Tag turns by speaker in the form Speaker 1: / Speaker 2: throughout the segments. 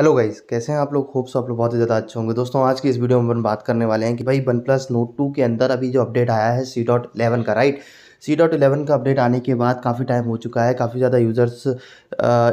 Speaker 1: hello guys कैसे हैं आप लोग होप्स आप लोग बहुत ही ज़्यादा अच्छे होंगे दोस्तों आज की इस वीडियो में हम बात करने वाले हैं कि भाई वन प्लस नोट टू के अंदर अभी जो अपडेट आया है सी डॉट इलेवन का राइट सी डॉट इलेवन का अपडेट आने के बाद काफ़ी टाइम हो चुका है काफ़ी ज़्यादा यूज़र्स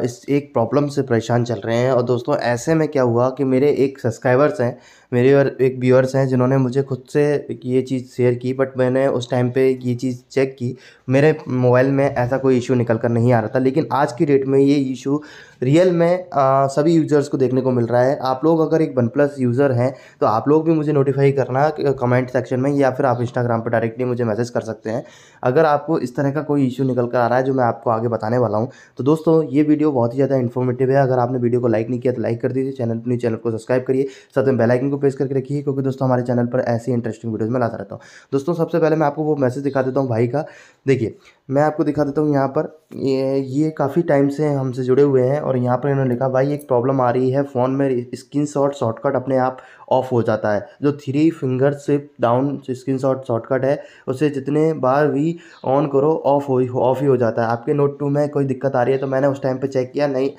Speaker 1: इस एक प्रॉब्लम से परेशान चल रहे हैं और दोस्तों ऐसे में क्या हुआ कि मेरे एक सब्सक्राइबर्स हैं मेरे और एक व्यूअर्स हैं जिन्होंने मुझे खुद से ये चीज़ शेयर की बट मैंने उस टाइम पे ये चीज़ चेक की मेरे मोबाइल में ऐसा कोई इशू निकल कर नहीं आ रहा था लेकिन आज की डेट में ये इशू रियल में आ, सभी यूज़र्स को देखने को मिल रहा है आप लोग अगर एक वन प्लस यूज़र हैं तो आप लोग भी मुझे नोटिफाई करना कमेंट सेक्शन में या फिर आप इंस्टाग्राम पर डायरेक्टली मुझे मैसेज कर सकते हैं अगर अगर आपको इस तरह का कोई इशू निकल कर आ रहा है जो मैं आपको आगे बताने वाला हूँ तो दोस्तों ये वीडियो बहुत ही ज़्यादा इन्फॉर्मेटिव है अगर आपने वीडियो को लाइक नहीं किया तो लाइक कर दीजिए चैनल अपनी चैनल को सब्सक्राइब करिए साथ में बेलाइकन को प्रेस करके रखिए क्योंकि दोस्तों हमारे चैनल पर ऐसी इंटरेस्टिंग वीडियोज़ में लाता रहता हूँ दोस्तों सबसे पहले मैं आपको वो मैसेज दिखा देता हूँ भाई का देखिए मैं आपको दिखा देता हूँ यहाँ पर ये ये काफ़ी टाइम से हमसे जुड़े हुए हैं और यहाँ पर इन्होंने लिखा भाई एक प्रॉब्लम आ रही है फ़ोन में स्क्रीन शॉट शॉर्टकट अपने आप ऑफ हो जाता है जो three finger swipe down screen shot shortcut है उसे जितने बार भी ऑन करो ऑफ हो ऑफ ही हो जाता है आपके नोट टू में कोई दिक्कत आ रही है तो मैंने उस टाइम पर चेक किया नहीं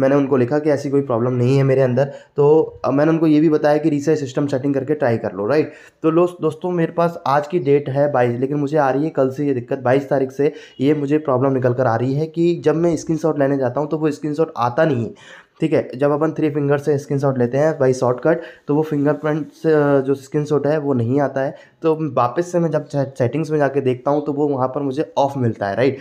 Speaker 1: मैंने उनको लिखा कि ऐसी कोई प्रॉब्लम नहीं है मेरे अंदर तो मैंने उनको ये भी बताया कि रीसेट सिस्टम सेटिंग करके ट्राई कर लो राइट तो लो दोस्तों मेरे पास आज की डेट है बाईस लेकिन मुझे आ रही है कल से ये दिक्कत बाईस तारीख से ये मुझे प्रॉब्लम निकल कर आ रही है कि जब मैं स्क्रीन लेने जाता हूँ तो वो स्क्रीन आता नहीं है ठीक है जब अपन थ्री फिंगर से शॉट लेते हैं बाई शॉर्टकट तो वो फिंगरप्रिंट से जो शॉट है वो नहीं आता है तो वापस से मैं जब सेटिंग्स में जाके देखता हूँ तो वो वहाँ पर मुझे ऑफ मिलता है राइट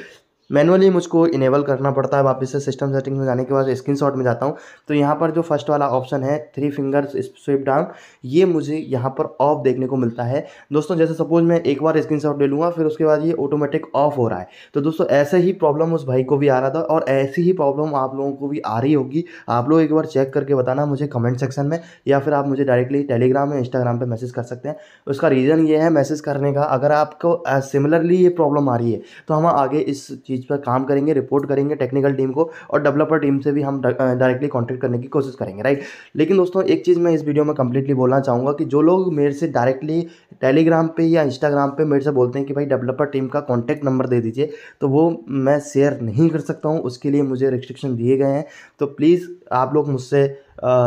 Speaker 1: मैनुअली मुझको इनेबल करना पड़ता है वापस से सिस्टम सेटिंग में जाने के बाद शॉट में जाता हूँ तो यहाँ पर जो फर्स्ट वाला ऑप्शन है थ्री फिंगर्स स्विप डाउन ये मुझे यहाँ पर ऑफ देखने को मिलता है दोस्तों जैसे सपोज मैं एक बार स्क्रीन ले लूँगा फिर उसके बाद ये ऑटोमेटिक ऑफ हो रहा है तो दोस्तों ऐसे ही प्रॉब्लम उस भाई को भी आ रहा था और ऐसी ही प्रॉब्लम आप लोगों को भी आ रही होगी आप लोग एक बार चेक करके बताना मुझे कमेंट सेक्शन में या फिर आप मुझे डायरेक्टली टेलीग्राम या इंस्टाग्राम पर मैसेज कर सकते हैं उसका रीज़न ये है मैसेज करने का अगर आपको सिमिलरली ये प्रॉब्लम आ रही है तो हम आगे इस चीज़ चीज़ पर काम करेंगे रिपोर्ट करेंगे टेक्निकल टीम को और डेवलपर टीम से भी हम डायरेक्टली कॉन्टैक्ट करने की कोशिश करेंगे राइट लेकिन दोस्तों एक चीज़ मैं इस वीडियो में कंप्लीटली बोलना चाहूँगा कि जो लोग मेरे से डायरेक्टली टेलीग्राम पर या इंस्टाग्राम पर मेरे से बोलते हैं कि भाई डेवलपर टीम का कॉन्टैक्ट नंबर दे दीजिए तो वो मैं शेयर नहीं कर सकता हूँ उसके लिए मुझे रिस्ट्रिक्शन दिए गए हैं तो प्लीज़ आप लोग मुझसे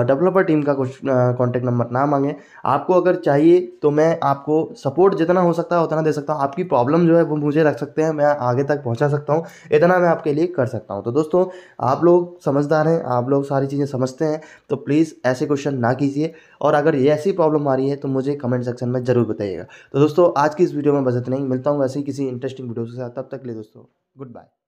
Speaker 1: डेवलपर टीम का कुछ कॉन्टैक्ट नंबर ना मांगें आपको अगर चाहिए तो मैं आपको सपोर्ट जितना हो सकता है उतना दे सकता हूँ आपकी प्रॉब्लम जो है वो मुझे रख सकते हैं मैं आगे तक पहुँचा सकता हूँ इतना मैं आपके लिए कर सकता हूँ तो दोस्तों आप लोग समझदार हैं आप लोग सारी चीज़ें समझते हैं तो प्लीज़ ऐसे क्वेश्चन ना कीजिए और अगर ये ऐसी प्रॉब्लम आ रही है तो मुझे कमेंट सेक्शन में ज़रूर बताइएगा तो दोस्तों आज की इस वीडियो में बजट नहीं मिलता हूँ ऐसे ही किसी इंटरेस्टिंग वीडियो के साथ तब तक ले दोस्तों गुड बाय